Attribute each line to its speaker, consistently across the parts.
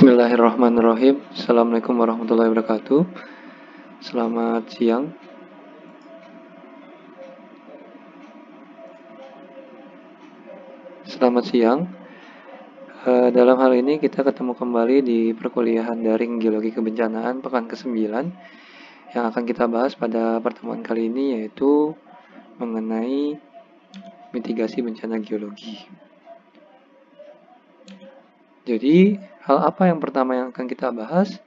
Speaker 1: Bismillahirrahmanirrahim. Assalamualaikum warahmatullahi wabarakatuh. Selamat siang. Selamat siang. Eh, dalam hal ini kita ketemu kembali di perkuliahan daring geologi kebencanaan pekan ke-9 yang akan kita bahas pada pertemuan kali ini yaitu mengenai mitigasi bencana geologi. Jadi, Hal apa yang pertama yang akan kita bahas?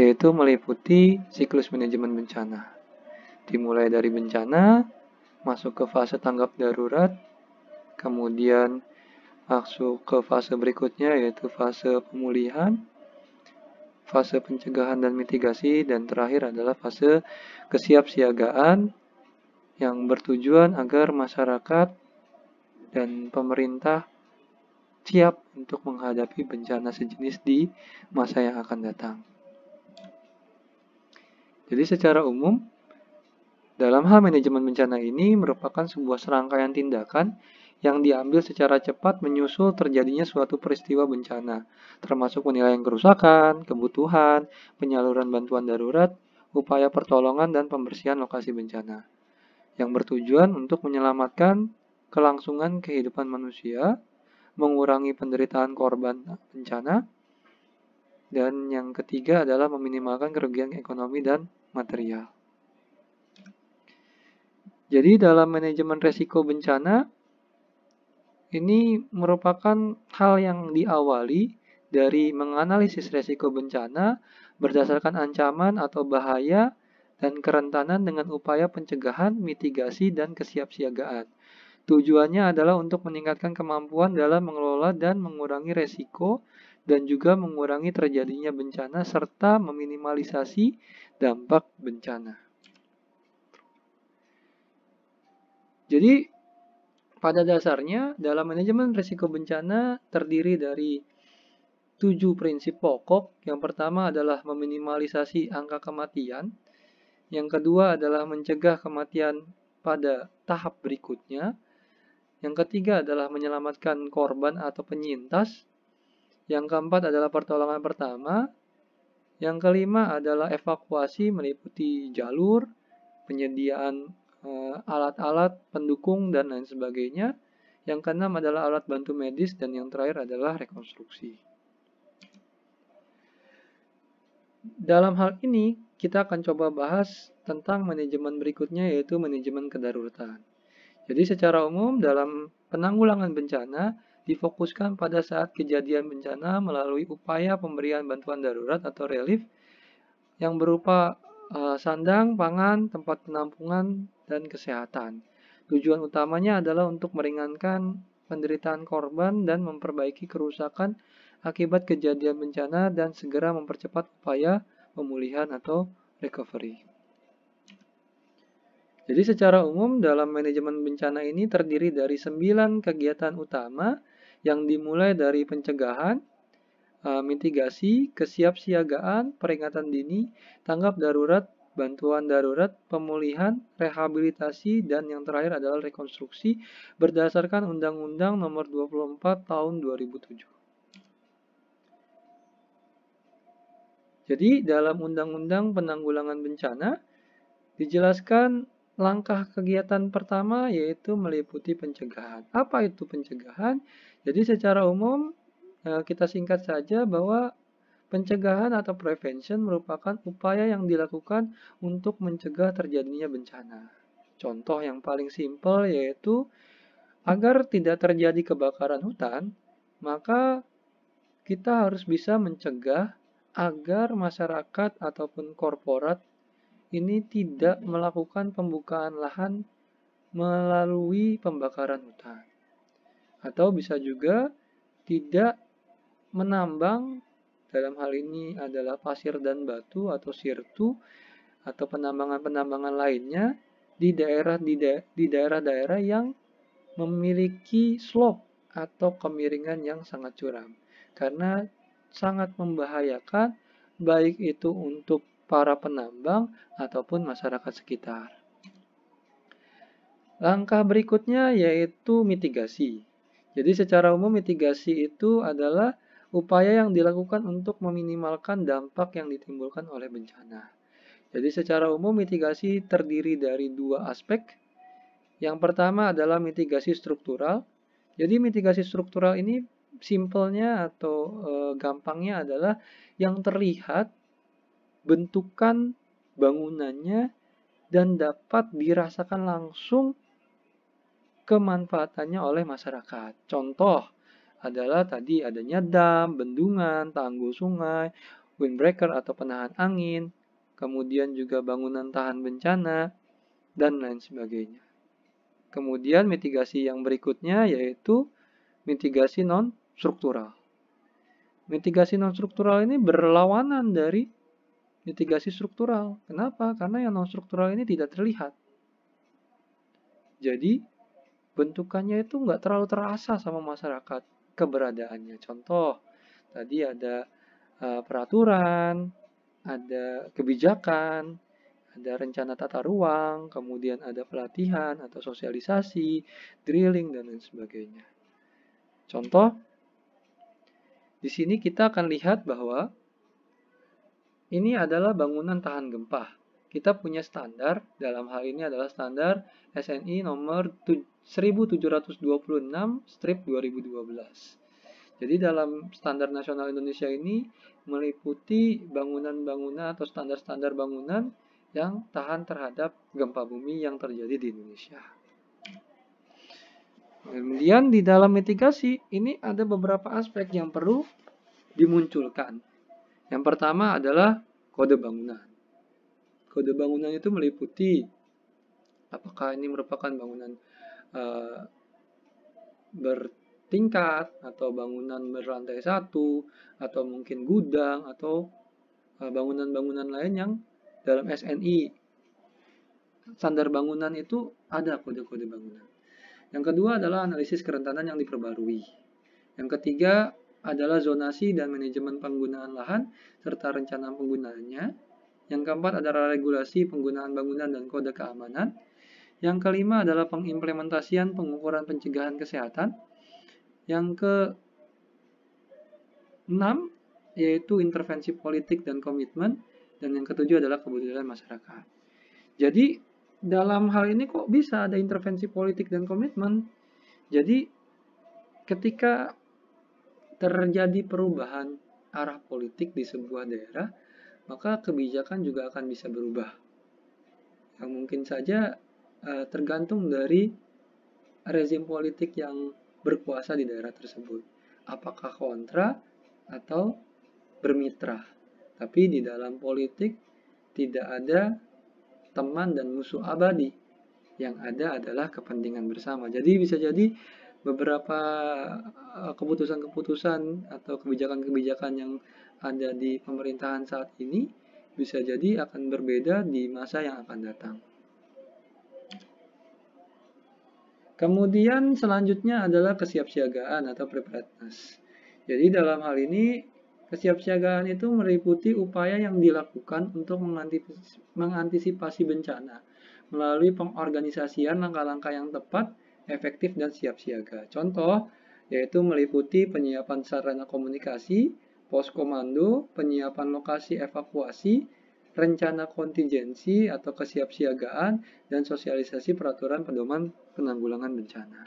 Speaker 1: Yaitu meliputi siklus manajemen bencana. Dimulai dari bencana, masuk ke fase tanggap darurat, kemudian masuk ke fase berikutnya yaitu fase pemulihan, fase pencegahan dan mitigasi, dan terakhir adalah fase kesiapsiagaan yang bertujuan agar masyarakat dan pemerintah siap untuk menghadapi bencana sejenis di masa yang akan datang. Jadi secara umum, dalam hal manajemen bencana ini merupakan sebuah serangkaian tindakan yang diambil secara cepat menyusul terjadinya suatu peristiwa bencana, termasuk penilaian kerusakan, kebutuhan, penyaluran bantuan darurat, upaya pertolongan dan pembersihan lokasi bencana, yang bertujuan untuk menyelamatkan kelangsungan kehidupan manusia mengurangi penderitaan korban bencana. Dan yang ketiga adalah meminimalkan kerugian ekonomi dan material. Jadi dalam manajemen resiko bencana ini merupakan hal yang diawali dari menganalisis resiko bencana berdasarkan ancaman atau bahaya dan kerentanan dengan upaya pencegahan, mitigasi, dan kesiapsiagaan. Tujuannya adalah untuk meningkatkan kemampuan dalam mengelola dan mengurangi resiko dan juga mengurangi terjadinya bencana serta meminimalisasi dampak bencana. Jadi pada dasarnya dalam manajemen risiko bencana terdiri dari tujuh prinsip pokok. Yang pertama adalah meminimalisasi angka kematian. Yang kedua adalah mencegah kematian pada tahap berikutnya. Yang ketiga adalah menyelamatkan korban atau penyintas. Yang keempat adalah pertolongan pertama. Yang kelima adalah evakuasi meliputi jalur, penyediaan eh, alat-alat e, pendukung dan lain sebagainya. Yang keenam adalah alat bantu medis dan yang terakhir adalah rekonstruksi. Dalam hal ini, kita akan coba bahas tentang manajemen berikutnya yaitu manajemen kedaruratan. Jadi secara umum dalam penanggulangan bencana difokuskan pada saat kejadian bencana melalui upaya pemberian bantuan darurat atau relief yang berupa eh, sandang, pangan, tempat penampungan, dan kesehatan. Tujuan utamanya adalah untuk meringankan penderitaan korban dan memperbaiki kerusakan akibat kejadian bencana dan segera mempercepat upaya pemulihan atau recovery. Jadi secara umum dalam manajemen bencana ini terdiri dari 9 kegiatan utama yang dimulai dari pencegahan, e, mitigasi, kesiapsiagaan, peringatan dini, tanggap darurat, bantuan darurat, pemulihan, rehabilitasi, dan yang terakhir adalah rekonstruksi berdasarkan Undang-Undang Nomor 24 Tahun 2007. Jadi dalam Undang-Undang Penanggulangan Bencana dijelaskan Langkah kegiatan pertama yaitu meliputi pencegahan. Apa itu pencegahan? Jadi secara umum eh, kita singkat saja bahwa pencegahan atau prevention merupakan upaya yang dilakukan untuk mencegah terjadinya bencana. Contoh yang paling simpel yaitu agar tidak terjadi kebakaran hutan, maka kita harus bisa mencegah agar masyarakat ataupun korporat ini tidak melakukan pembukaan lahan melalui pembakaran hutan. Atau bisa juga tidak menambang dalam hal ini adalah pasir dan batu atau sirtu atau penambangan-penambangan lainnya di daerah di, daerah-daerah yang memiliki slope atau kemiringan yang sangat curam karena sangat membahayakan baik itu untuk para penambang, ataupun masyarakat sekitar. Langkah berikutnya yaitu mitigasi. Jadi secara umum mitigasi itu adalah upaya yang dilakukan untuk meminimalkan dampak yang ditimbulkan oleh bencana. Jadi secara umum mitigasi terdiri dari dua aspek. Yang pertama adalah mitigasi struktural. Jadi mitigasi struktural ini simpelnya atau e, gampangnya adalah yang terlihat bentukan bangunannya dan dapat dirasakan langsung kemanfaatannya oleh masyarakat. Contoh adalah tadi adanya dam, bendungan, tanggul sungai, windbreaker atau penahan angin, kemudian juga bangunan tahan bencana, dan lain sebagainya. Kemudian mitigasi yang berikutnya yaitu mitigasi non-struktural. Mitigasi non-struktural ini berlawanan dari Mitigasi struktural. Kenapa? Karena yang non struktural ini tidak terlihat. Jadi bentukannya itu nggak terlalu terasa sama masyarakat keberadaannya. Contoh, tadi ada eh, peraturan, ada kebijakan, ada rencana tata ruang, kemudian ada pelatihan atau sosialisasi, drilling dan lain sebagainya. Contoh, di sini kita akan lihat bahwa ini adalah bangunan tahan gempa. Kita punya standar, dalam hal ini adalah standar SNI nomor 1726 strip 2012. Jadi dalam standar nasional Indonesia ini meliputi bangunan-bangunan atau standar-standar bangunan yang tahan terhadap gempa bumi yang terjadi di Indonesia. Kemudian di dalam mitigasi ini ada beberapa aspek yang perlu dimunculkan yang pertama adalah kode bangunan. Kode bangunan itu meliputi apakah ini merupakan bangunan uh, bertingkat atau bangunan berlantai satu atau mungkin gudang atau eh, bangunan-bangunan uh, lain yang dalam SNI standar bangunan itu ada kode-kode bangunan. Yang kedua adalah analisis kerentanan yang diperbarui. Yang ketiga adalah zonasi dan manajemen penggunaan lahan serta rencana penggunaannya. Yang keempat adalah regulasi penggunaan bangunan dan kode keamanan. Yang kelima adalah pengimplementasian pengukuran pencegahan kesehatan. Yang ke enam yaitu intervensi politik dan komitmen. Dan yang ketujuh adalah kebudayaan masyarakat. Jadi dalam hal ini kok bisa ada intervensi politik dan komitmen? Jadi ketika terjadi perubahan arah politik di sebuah daerah, maka kebijakan juga akan bisa berubah. Yang mungkin saja eh, tergantung dari rezim politik yang berkuasa di daerah tersebut. Apakah kontra atau bermitra. Tapi di dalam politik tidak ada teman dan musuh abadi. Yang ada adalah kepentingan bersama. Jadi bisa jadi beberapa eh, keputusan-keputusan atau kebijakan-kebijakan yang ada di pemerintahan saat ini bisa jadi akan berbeda di masa yang akan datang. Kemudian selanjutnya adalah kesiapsiagaan atau preparedness. Jadi dalam hal ini kesiapsiagaan itu meliputi upaya yang dilakukan untuk mengantisipasi bencana melalui pengorganisasian langkah-langkah yang tepat efektif, dan siap siaga. Contoh, yaitu meliputi penyiapan sarana komunikasi, pos komando, penyiapan lokasi evakuasi, rencana kontingensi atau kesiapsiagaan, dan sosialisasi peraturan pedoman penanggulangan bencana.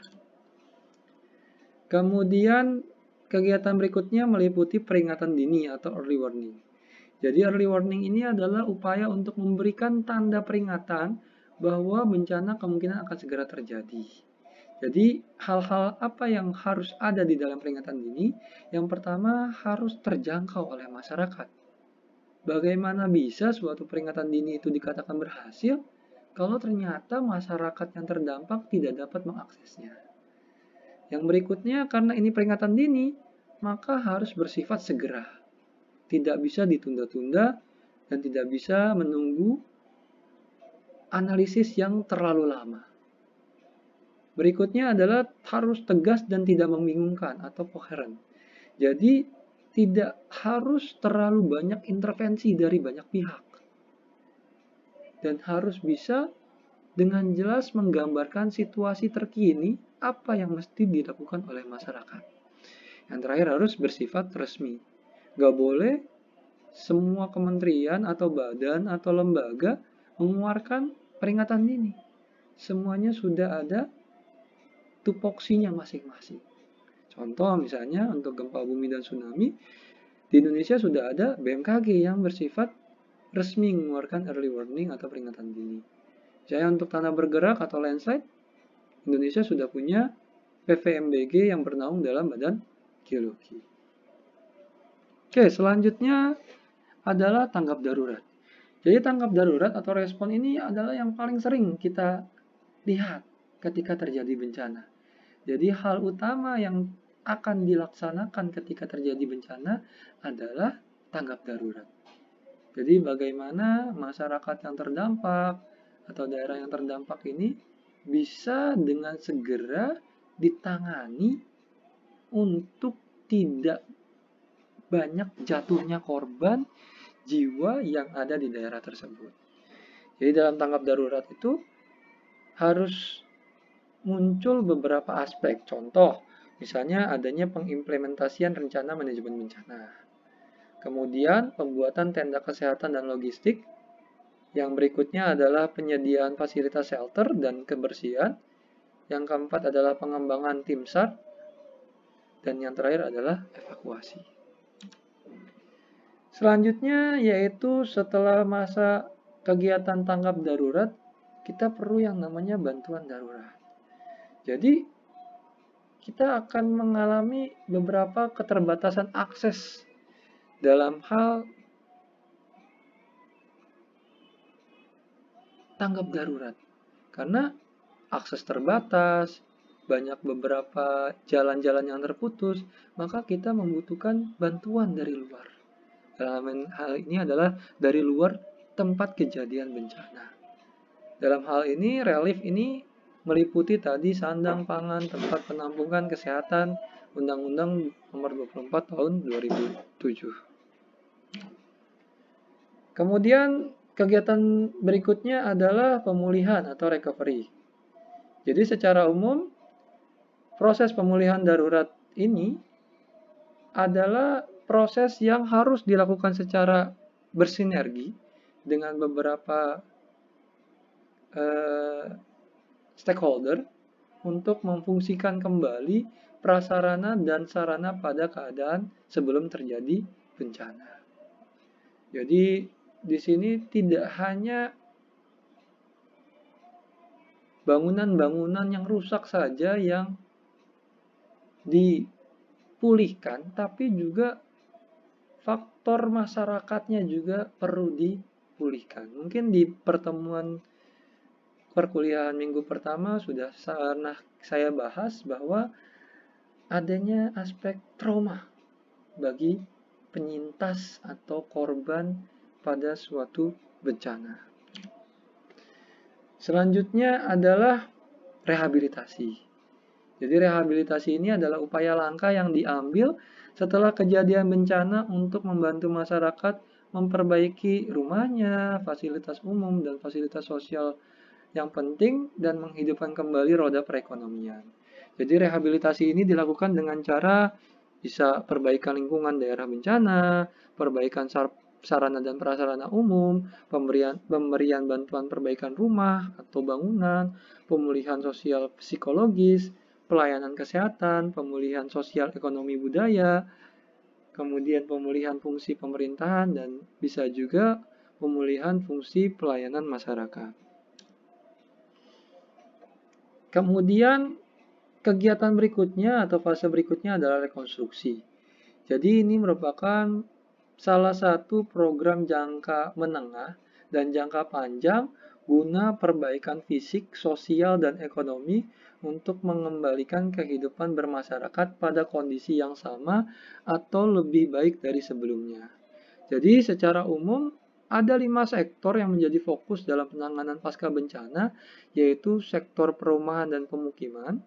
Speaker 1: Kemudian kegiatan berikutnya meliputi peringatan dini atau early warning. Jadi early warning ini adalah upaya untuk memberikan tanda peringatan bahwa bencana kemungkinan akan segera terjadi. Jadi hal-hal apa yang harus ada di dalam peringatan dini? Yang pertama harus terjangkau oleh masyarakat. Bagaimana bisa suatu peringatan dini itu dikatakan berhasil kalau ternyata masyarakat yang terdampak tidak dapat mengaksesnya? Yang berikutnya karena ini peringatan dini, maka harus bersifat segera. Tidak bisa ditunda-tunda dan tidak bisa menunggu analisis yang terlalu lama. Berikutnya adalah harus tegas dan tidak membingungkan atau koheren. Jadi tidak harus terlalu banyak intervensi dari banyak pihak. Dan harus bisa dengan jelas menggambarkan situasi terkini apa yang mesti dilakukan oleh masyarakat. Yang terakhir harus bersifat resmi. Gak boleh semua kementerian atau badan atau lembaga mengeluarkan peringatan ini. Semuanya sudah ada tupoksinya masing-masing. Contoh misalnya untuk gempa bumi dan tsunami, di Indonesia sudah ada BMKG yang bersifat resmi mengeluarkan early warning atau peringatan dini. Jadi untuk tanah bergerak atau landslide, Indonesia sudah punya PVMBG yang bernaung dalam badan geologi. Oke, selanjutnya adalah tanggap darurat. Jadi tanggap darurat atau respon ini adalah yang paling sering kita lihat ketika terjadi bencana. Jadi hal utama yang akan dilaksanakan ketika terjadi bencana adalah tanggap darurat. Jadi bagaimana masyarakat yang terdampak atau daerah yang terdampak ini bisa dengan segera ditangani untuk tidak banyak jatuhnya korban jiwa yang ada di daerah tersebut. Jadi dalam tanggap darurat itu harus muncul beberapa aspek. Contoh, misalnya adanya pengimplementasian rencana manajemen bencana. Kemudian, pembuatan tenda kesehatan dan logistik. Yang berikutnya adalah penyediaan fasilitas shelter dan kebersihan. Yang keempat adalah pengembangan tim SAR. Dan yang terakhir adalah evakuasi. Selanjutnya yaitu setelah masa kegiatan tanggap darurat, kita perlu yang namanya bantuan darurat. Jadi kita akan mengalami beberapa keterbatasan akses dalam hal tanggap darurat. Karena akses terbatas, banyak beberapa jalan-jalan yang terputus, maka kita membutuhkan bantuan dari luar. Dalam hal ini adalah dari luar tempat kejadian bencana. Dalam hal ini, relief ini meliputi tadi sandang pangan, tempat penampungan kesehatan, Undang-Undang Nomor 24 Tahun 2007. Kemudian kegiatan berikutnya adalah pemulihan atau recovery. Jadi secara umum proses pemulihan darurat ini adalah proses yang harus dilakukan secara bersinergi dengan beberapa eh, stakeholder untuk memfungsikan kembali prasarana dan sarana pada keadaan sebelum terjadi bencana. Jadi di sini tidak hanya bangunan-bangunan yang rusak saja yang dipulihkan, tapi juga faktor masyarakatnya juga perlu dipulihkan. Mungkin di pertemuan perkuliahan minggu pertama sudah pernah saya bahas bahwa adanya aspek trauma bagi penyintas atau korban pada suatu bencana. Selanjutnya adalah rehabilitasi. Jadi rehabilitasi ini adalah upaya langkah yang diambil setelah kejadian bencana untuk membantu masyarakat memperbaiki rumahnya, fasilitas umum, dan fasilitas sosial yang penting dan menghidupkan kembali roda perekonomian. Jadi rehabilitasi ini dilakukan dengan cara bisa perbaikan lingkungan daerah bencana, perbaikan sarana dan prasarana umum, pemberian, pemberian bantuan perbaikan rumah atau bangunan, pemulihan sosial psikologis, pelayanan kesehatan, pemulihan sosial ekonomi budaya, kemudian pemulihan fungsi pemerintahan, dan bisa juga pemulihan fungsi pelayanan masyarakat. Kemudian kegiatan berikutnya atau fase berikutnya adalah rekonstruksi. Jadi ini merupakan salah satu program jangka menengah dan jangka panjang guna perbaikan fisik, sosial, dan ekonomi untuk mengembalikan kehidupan bermasyarakat pada kondisi yang sama atau lebih baik dari sebelumnya. Jadi secara umum ada lima sektor yang menjadi fokus dalam penanganan pasca bencana, yaitu sektor perumahan dan pemukiman.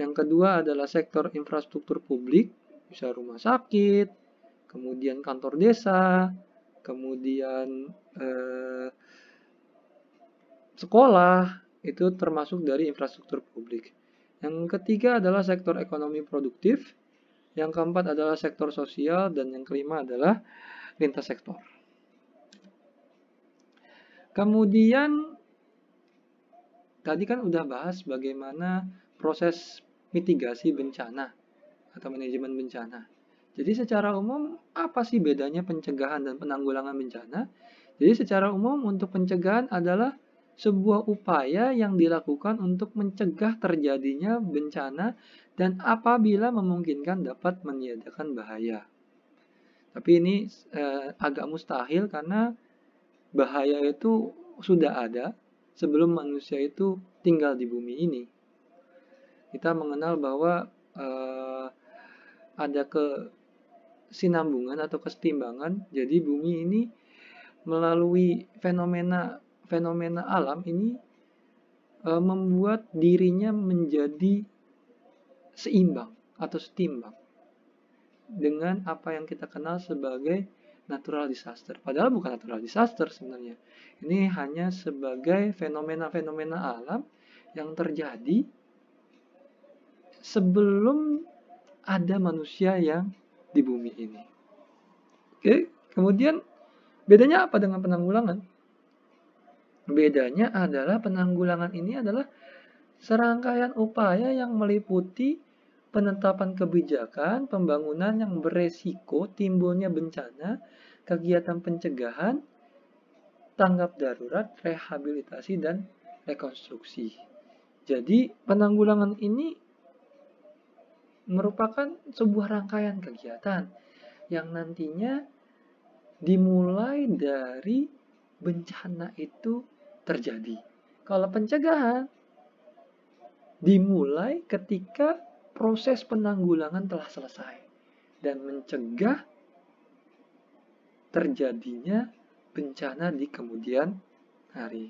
Speaker 1: Yang kedua adalah sektor infrastruktur publik, bisa rumah sakit, kemudian kantor desa, kemudian eh, sekolah, itu termasuk dari infrastruktur publik. Yang ketiga adalah sektor ekonomi produktif, yang keempat adalah sektor sosial, dan yang kelima adalah lintas sektor. Kemudian tadi kan udah bahas bagaimana proses mitigasi bencana atau manajemen bencana. Jadi secara umum apa sih bedanya pencegahan dan penanggulangan bencana? Jadi secara umum untuk pencegahan adalah sebuah upaya yang dilakukan untuk mencegah terjadinya bencana dan apabila memungkinkan dapat meniadakan bahaya. Tapi ini eh, agak mustahil karena bahaya itu sudah ada sebelum manusia itu tinggal di bumi ini. Kita mengenal bahwa uh, ada kesinambungan atau kesetimbangan, jadi bumi ini melalui fenomena fenomena alam ini e, membuat dirinya menjadi seimbang atau setimbang dengan apa yang kita kenal sebagai natural disaster. Padahal bukan natural disaster sebenarnya. Ini hanya sebagai fenomena-fenomena alam yang terjadi sebelum ada manusia yang di bumi ini. Oke, kemudian bedanya apa dengan penanggulangan? Bedanya adalah penanggulangan ini adalah serangkaian upaya yang meliputi penetapan kebijakan, pembangunan yang beresiko timbulnya bencana, kegiatan pencegahan, tanggap darurat, rehabilitasi, dan rekonstruksi. Jadi, penanggulangan ini merupakan sebuah rangkaian kegiatan yang nantinya dimulai dari bencana itu terjadi. Kalau pencegahan dimulai ketika proses penanggulangan telah selesai dan mencegah terjadinya bencana di kemudian hari.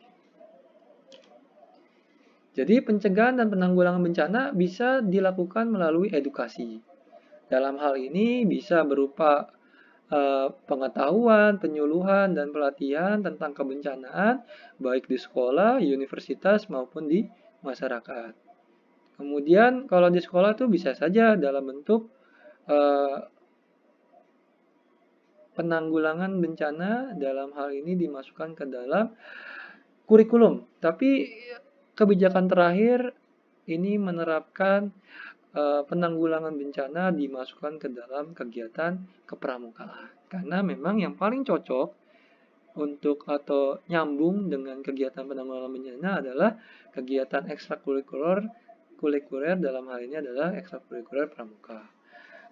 Speaker 1: Jadi pencegahan dan penanggulangan bencana bisa dilakukan melalui edukasi. Dalam hal ini bisa berupa e, pengetahuan, penyuluhan, dan pelatihan tentang kebencanaan, baik di sekolah, universitas, maupun di masyarakat. Kemudian kalau di sekolah tuh bisa saja dalam bentuk eh, penanggulangan bencana dalam hal ini dimasukkan ke dalam kurikulum. Tapi kebijakan terakhir ini menerapkan eh, penanggulangan bencana dimasukkan ke dalam kegiatan kepramukaan. Karena memang yang paling cocok untuk atau nyambung dengan kegiatan penanggulangan bencana adalah kegiatan ekstrakurikuler ekstrakurikuler dalam hal ini adalah ekstrakurikuler pramuka.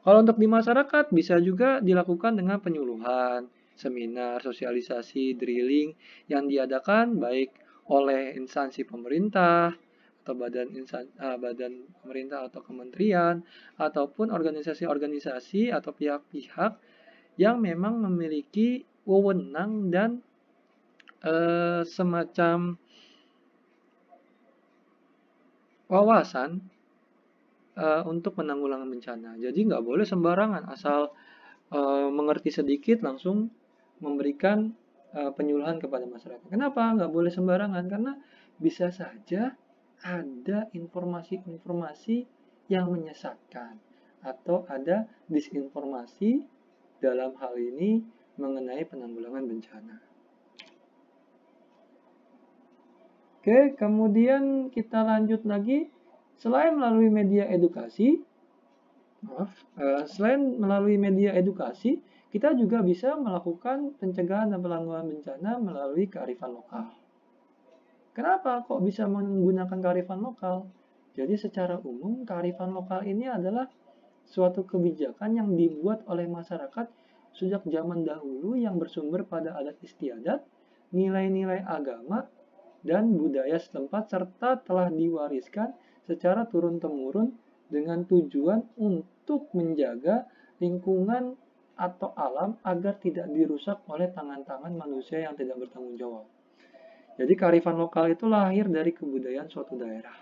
Speaker 1: Kalau untuk di masyarakat bisa juga dilakukan dengan penyuluhan, seminar, sosialisasi, drilling yang diadakan baik oleh instansi pemerintah atau badan insan, ah, badan pemerintah atau kementerian ataupun organisasi-organisasi atau pihak-pihak yang memang memiliki wewenang dan eh, semacam wawasan uh, untuk penanggulangan bencana. Jadi nggak boleh sembarangan asal uh, mengerti sedikit langsung memberikan uh, penyuluhan kepada masyarakat. Kenapa nggak boleh sembarangan? Karena bisa saja ada informasi-informasi yang menyesatkan atau ada disinformasi dalam hal ini mengenai penanggulangan bencana. Oke, kemudian kita lanjut lagi. Selain melalui media edukasi, maaf, eh, selain melalui media edukasi, kita juga bisa melakukan pencegahan dan penanggulangan bencana melalui kearifan lokal. Kenapa kok bisa menggunakan kearifan lokal? Jadi secara umum kearifan lokal ini adalah suatu kebijakan yang dibuat oleh masyarakat sejak zaman dahulu yang bersumber pada adat istiadat, nilai-nilai agama, dan budaya setempat serta telah diwariskan secara turun-temurun dengan tujuan untuk menjaga lingkungan atau alam agar tidak dirusak oleh tangan-tangan manusia yang tidak bertanggung jawab. Jadi kearifan lokal itu lahir dari kebudayaan suatu daerah.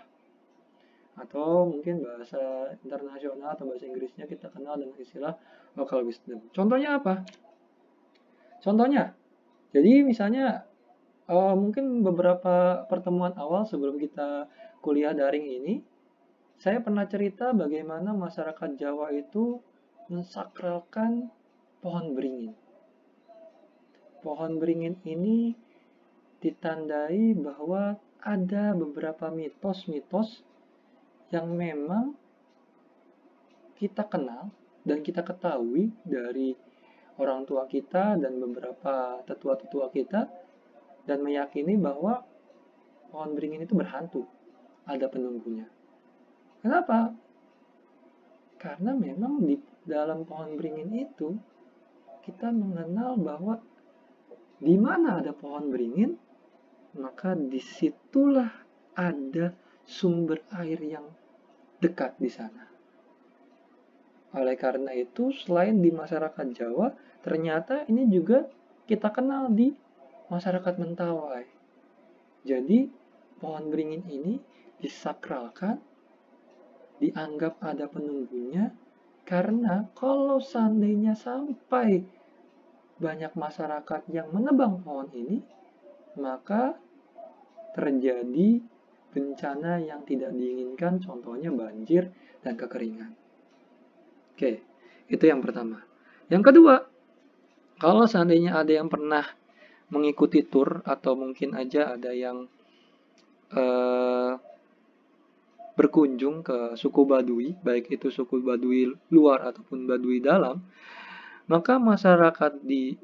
Speaker 1: Atau mungkin bahasa internasional atau bahasa Inggrisnya kita kenal dengan istilah local wisdom. Contohnya apa? Contohnya, jadi misalnya uh, mungkin beberapa pertemuan awal sebelum kita kuliah daring ini, saya pernah cerita bagaimana masyarakat Jawa itu mensakralkan pohon beringin. Pohon beringin ini ditandai bahwa ada beberapa mitos-mitos yang memang kita kenal dan kita ketahui dari orang tua kita dan beberapa tetua-tetua kita dan meyakini bahwa pohon beringin itu berhantu, ada penunggunya. Kenapa? Karena memang di dalam pohon beringin itu kita mengenal bahwa di mana ada pohon beringin, maka disitulah ada sumber air yang dekat di sana. Oleh karena itu, selain di masyarakat Jawa, ternyata ini juga kita kenal di masyarakat Mentawai. Jadi, pohon beringin ini disakralkan, dianggap ada penunggunya, karena kalau seandainya sampai banyak masyarakat yang menebang pohon ini, maka terjadi bencana yang tidak diinginkan, contohnya banjir dan kekeringan. Oke, itu yang pertama. Yang kedua, kalau seandainya ada yang pernah mengikuti tour atau mungkin aja ada yang eh, berkunjung ke suku Badui, baik itu suku Badui luar ataupun Badui dalam, maka masyarakat di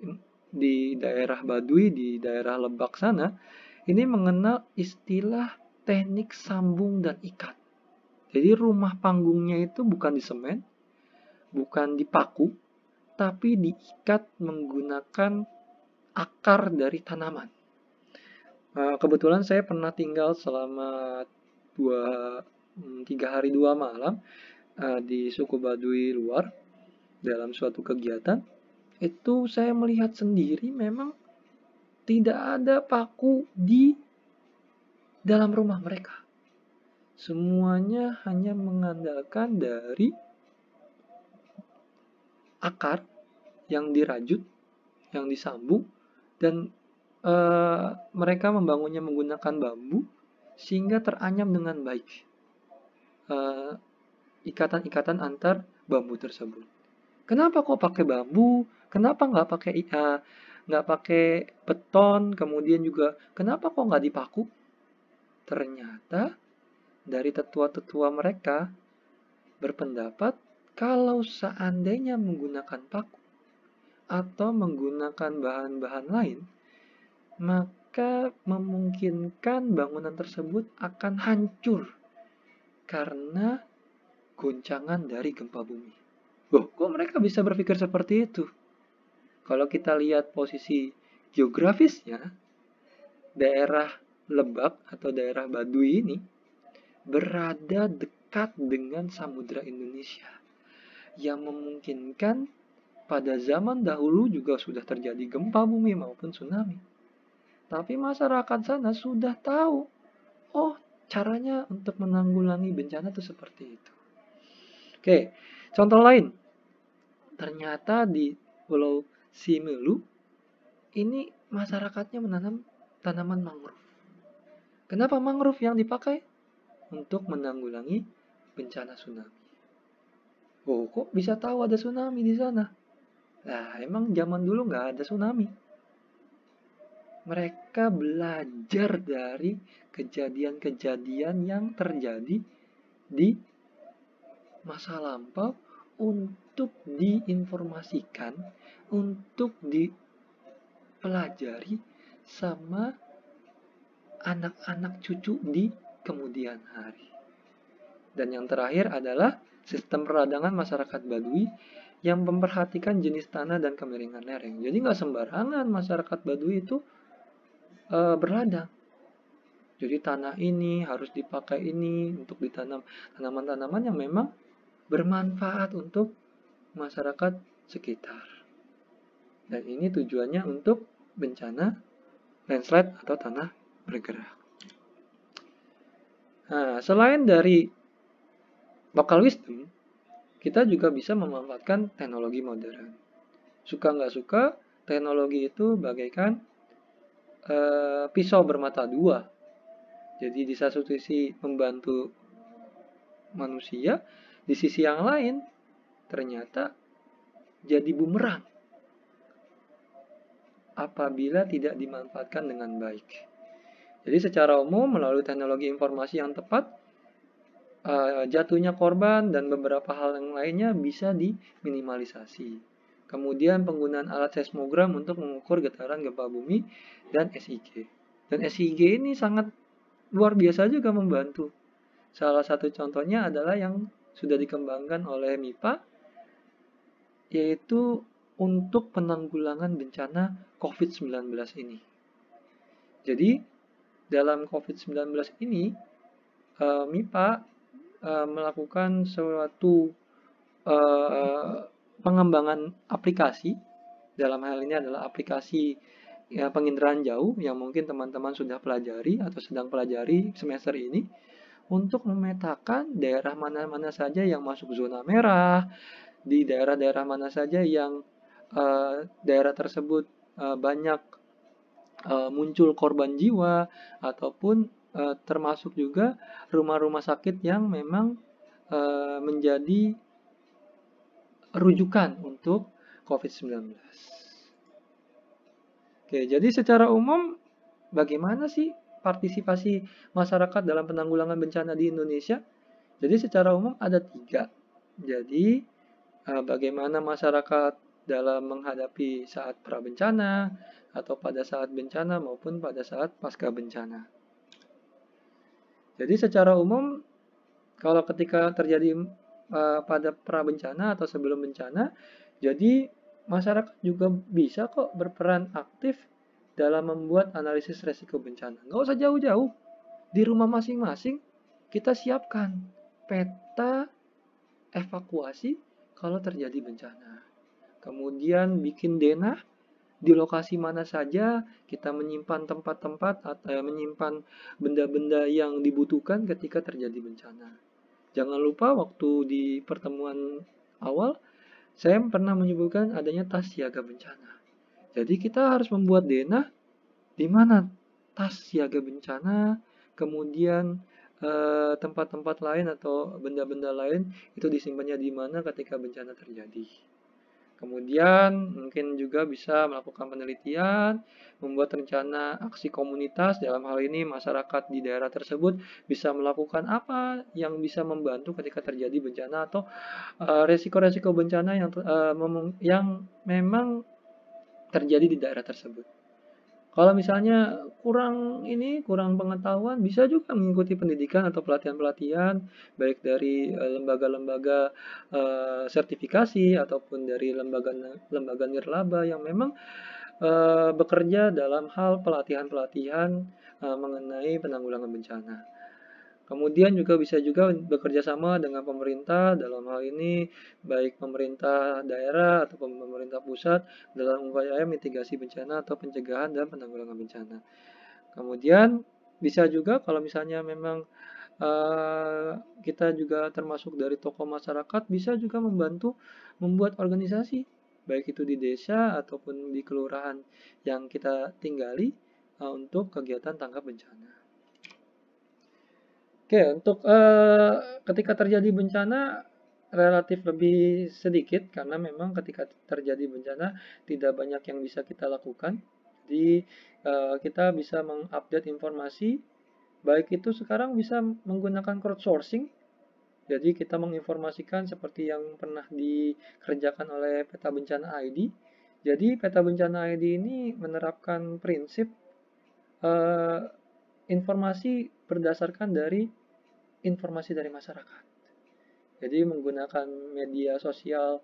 Speaker 1: di daerah Badui, di daerah Lebak sana, ini mengenal istilah teknik sambung dan ikat. Jadi rumah panggungnya itu bukan di semen, bukan di paku, tapi diikat menggunakan akar dari tanaman. Eh, kebetulan saya pernah tinggal selama dua hmm, tiga hari dua malam eh, di suku Baduy luar dalam suatu kegiatan itu saya melihat sendiri memang tidak ada paku di dalam rumah mereka. Semuanya hanya mengandalkan dari akar yang dirajut, yang disambung, dan uh, mereka membangunnya menggunakan bambu sehingga teranyam dengan baik eh, ikatan-ikatan uh, antar bambu tersebut. Kenapa kok pakai bambu? Kenapa nggak pakai uh, nggak pakai beton? Kemudian juga kenapa kok nggak dipaku? Ternyata dari tetua-tetua mereka berpendapat kalau seandainya menggunakan paku atau menggunakan bahan-bahan lain, maka memungkinkan bangunan tersebut akan hancur karena goncangan dari gempa bumi. Loh, kok mereka bisa berpikir seperti itu? Kalau kita lihat posisi geografisnya, daerah Lebak atau daerah Baduy ini berada dekat dengan samudra Indonesia yang memungkinkan pada zaman dahulu juga sudah terjadi gempa bumi maupun tsunami. Tapi masyarakat sana sudah tahu, oh caranya untuk menanggulangi bencana itu seperti itu. Oke, contoh lain. Ternyata di Pulau Simelu ini masyarakatnya menanam tanaman mangrove. Kenapa mangrove yang dipakai? Untuk menanggulangi bencana tsunami. Oh, kok bisa tahu ada tsunami di sana? Lah, emang zaman dulu nggak ada tsunami. Mereka belajar dari kejadian-kejadian yang terjadi di masa lampau untuk diinformasikan, untuk dipelajari sama anak-anak cucu di kemudian hari. Dan yang terakhir adalah sistem peradangan masyarakat Badui yang memperhatikan jenis tanah dan kemiringan lereng. Jadi nggak sembarangan masyarakat Baduy itu e, berladang. Jadi tanah ini harus dipakai ini untuk ditanam tanaman-tanaman yang memang bermanfaat untuk masyarakat sekitar. Dan ini tujuannya untuk bencana landslide atau tanah bergerak. Nah, selain dari bakal wisdom, kita juga bisa memanfaatkan teknologi modern. Suka nggak suka, teknologi itu bagaikan e, pisau bermata dua. Jadi di satu sisi membantu manusia, di sisi yang lain ternyata jadi bumerang apabila tidak dimanfaatkan dengan baik. Jadi secara umum melalui teknologi informasi yang tepat, Eh, jatuhnya korban dan beberapa hal yang lainnya bisa diminimalisasi. Kemudian penggunaan alat seismogram untuk mengukur getaran gempa bumi dan SIG. Dan SIG ini sangat luar biasa juga membantu. Salah satu contohnya adalah yang sudah dikembangkan oleh MIPA yaitu untuk penanggulangan bencana COVID-19 ini. Jadi, dalam COVID-19 ini, eh, MIPA Eh, melakukan suatu uh, pengembangan aplikasi dalam hal ini adalah aplikasi ya, penginderaan jauh yang mungkin teman-teman sudah pelajari atau sedang pelajari semester ini untuk memetakan daerah mana-mana saja yang masuk zona merah, di daerah-daerah mana saja yang uh, daerah tersebut uh, banyak uh, muncul korban jiwa ataupun Eh, termasuk juga rumah-rumah sakit yang memang eh, menjadi rujukan untuk COVID-19. Oke, jadi secara umum bagaimana sih partisipasi masyarakat dalam penanggulangan bencana di Indonesia? Jadi secara umum ada tiga. Jadi eh, bagaimana masyarakat dalam menghadapi saat prabencana atau pada saat bencana maupun pada saat pasca bencana. Jadi secara umum kalau ketika terjadi uh, pada pra bencana atau sebelum bencana, jadi masyarakat juga bisa kok berperan aktif dalam membuat analisis resiko bencana. Nggak usah jauh-jauh, di rumah masing-masing kita siapkan peta evakuasi kalau terjadi bencana. Kemudian bikin denah di lokasi mana saja kita menyimpan tempat-tempat atau eh, menyimpan benda-benda yang dibutuhkan ketika terjadi bencana. Jangan lupa waktu di pertemuan awal saya pernah menyebutkan adanya tas siaga bencana. Jadi kita harus membuat denah di mana tas siaga bencana, kemudian eh, tempat-tempat lain atau benda-benda lain itu disimpannya di mana ketika bencana terjadi. Kemudian mungkin juga bisa melakukan penelitian, membuat rencana aksi komunitas dalam hal ini masyarakat di daerah tersebut bisa melakukan apa yang bisa membantu ketika terjadi bencana atau eh, resiko-resiko uh, bencana yang uh, yang memang terjadi di daerah tersebut. Kalau misalnya kurang ini, kurang pengetahuan, bisa juga mengikuti pendidikan atau pelatihan-pelatihan, baik dari eh, lembaga-lembaga e, sertifikasi ataupun dari lembaga-lembaga nirlaba yang memang e, bekerja dalam hal pelatihan-pelatihan e, mengenai penanggulangan bencana. Kemudian juga bisa juga bekerja sama dengan pemerintah dalam hal ini baik pemerintah daerah atau pemerintah pusat dalam upaya mitigasi bencana atau pencegahan dan penanggulangan bencana. Kemudian bisa juga kalau misalnya memang uh, kita juga termasuk dari tokoh masyarakat bisa juga membantu membuat organisasi baik itu di desa ataupun di kelurahan yang kita tinggali uh, untuk kegiatan tanggap bencana. Oke, untuk uh, ketika terjadi bencana relatif lebih sedikit karena memang ketika terjadi bencana tidak banyak yang bisa kita lakukan. Jadi uh, kita bisa mengupdate informasi baik itu sekarang bisa menggunakan crowdsourcing. Jadi kita menginformasikan seperti yang pernah dikerjakan oleh peta bencana ID. Jadi peta bencana ID ini menerapkan prinsip uh, informasi berdasarkan dari informasi dari masyarakat. Jadi menggunakan media sosial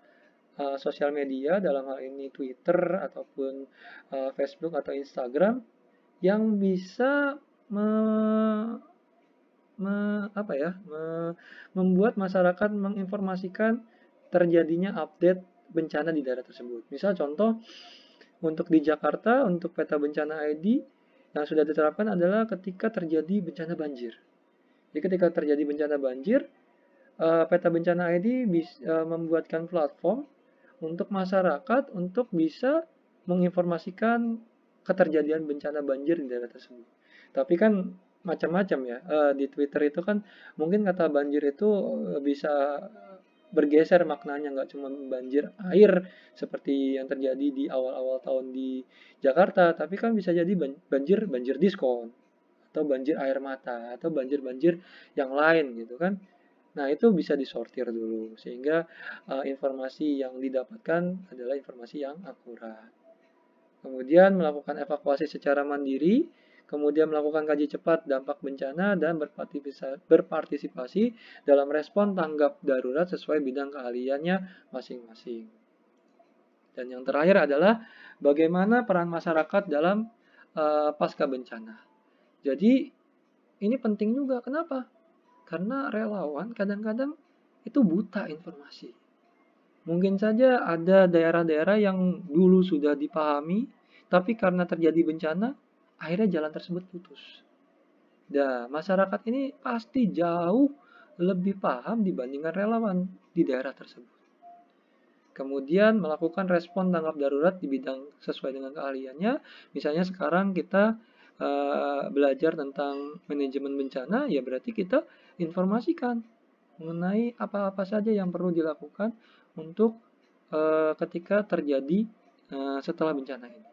Speaker 1: uh, sosial media dalam hal ini Twitter ataupun uh, Facebook atau Instagram yang bisa me, me, apa ya me, membuat masyarakat menginformasikan terjadinya update bencana di daerah tersebut. Misal contoh untuk di Jakarta untuk peta bencana ID yang sudah diterapkan adalah ketika terjadi bencana banjir. Jadi ketika terjadi bencana banjir, uh, peta bencana ID bis, uh, membuatkan platform untuk masyarakat untuk bisa menginformasikan keterjadian bencana banjir di daerah tersebut. Tapi kan macam-macam ya uh, di Twitter itu kan mungkin kata banjir itu bisa bergeser maknanya nggak cuma banjir air seperti yang terjadi di awal-awal tahun di Jakarta tapi kan bisa jadi banjir banjir diskon atau banjir air mata atau banjir-banjir yang lain gitu kan. Nah, itu bisa disortir dulu sehingga uh, informasi yang didapatkan adalah informasi yang akurat. Kemudian melakukan evakuasi secara mandiri, kemudian melakukan kaji cepat dampak bencana dan berpartisipasi dalam respon tanggap darurat sesuai bidang keahliannya masing-masing. Dan yang terakhir adalah bagaimana peran masyarakat dalam uh, pasca bencana. Jadi ini penting juga. Kenapa? Karena relawan kadang-kadang itu buta informasi. Mungkin saja ada daerah-daerah yang dulu sudah dipahami, tapi karena terjadi bencana, akhirnya jalan tersebut putus. Nah, masyarakat ini pasti jauh lebih paham dibandingkan relawan di daerah tersebut. Kemudian melakukan respon tanggap darurat di bidang sesuai dengan keahliannya. Misalnya sekarang kita uh, belajar tentang manajemen bencana, ya berarti kita informasikan mengenai apa-apa saja yang perlu dilakukan untuk uh, ketika terjadi uh, setelah bencana ini.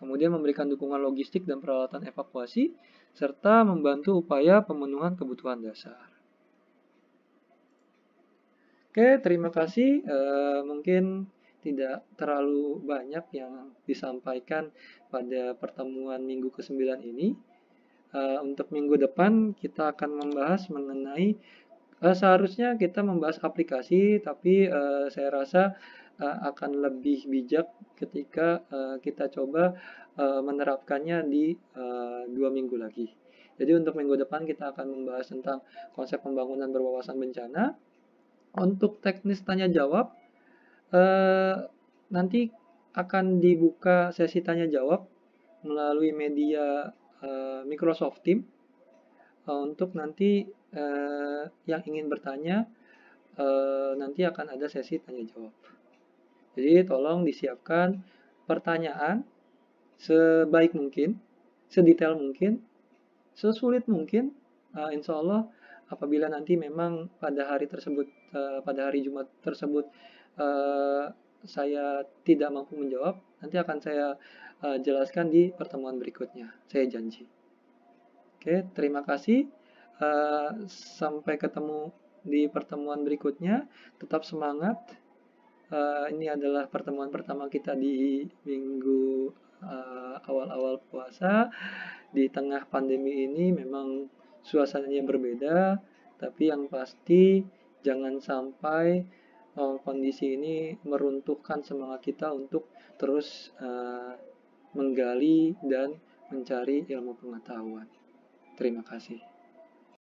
Speaker 1: Kemudian memberikan dukungan logistik dan peralatan evakuasi, serta membantu upaya pemenuhan kebutuhan dasar. Oke, terima kasih. Uh, mungkin tidak terlalu banyak yang disampaikan pada pertemuan minggu ke-9 ini. Uh, untuk minggu depan kita akan membahas mengenai uh, seharusnya kita membahas aplikasi tapi uh, saya rasa uh, akan lebih bijak ketika uh, kita coba uh, menerapkannya di uh, dua minggu lagi. Jadi untuk minggu depan kita akan membahas tentang konsep pembangunan berwawasan bencana. Untuk teknis tanya jawab Eh, nanti akan dibuka sesi tanya jawab melalui media eh, Microsoft Teams eh, untuk nanti eh, yang ingin bertanya eh, nanti akan ada sesi tanya jawab. Jadi tolong disiapkan pertanyaan sebaik mungkin, sedetail mungkin, sesulit mungkin. eh, insya Allah apabila nanti memang pada hari tersebut, eh, pada hari Jumat tersebut Eh, saya tidak mampu menjawab, nanti akan saya uh, jelaskan di pertemuan berikutnya. Saya janji. Oke, terima kasih. Uh, sampai ketemu di pertemuan berikutnya. Tetap semangat. Uh, ini adalah pertemuan pertama kita di minggu awal-awal uh, puasa. Di tengah pandemi ini memang suasananya berbeda, tapi yang pasti jangan sampai uh, kondisi ini meruntuhkan semangat kita untuk terus uh, menggali dan mencari ilmu pengetahuan. Terima kasih.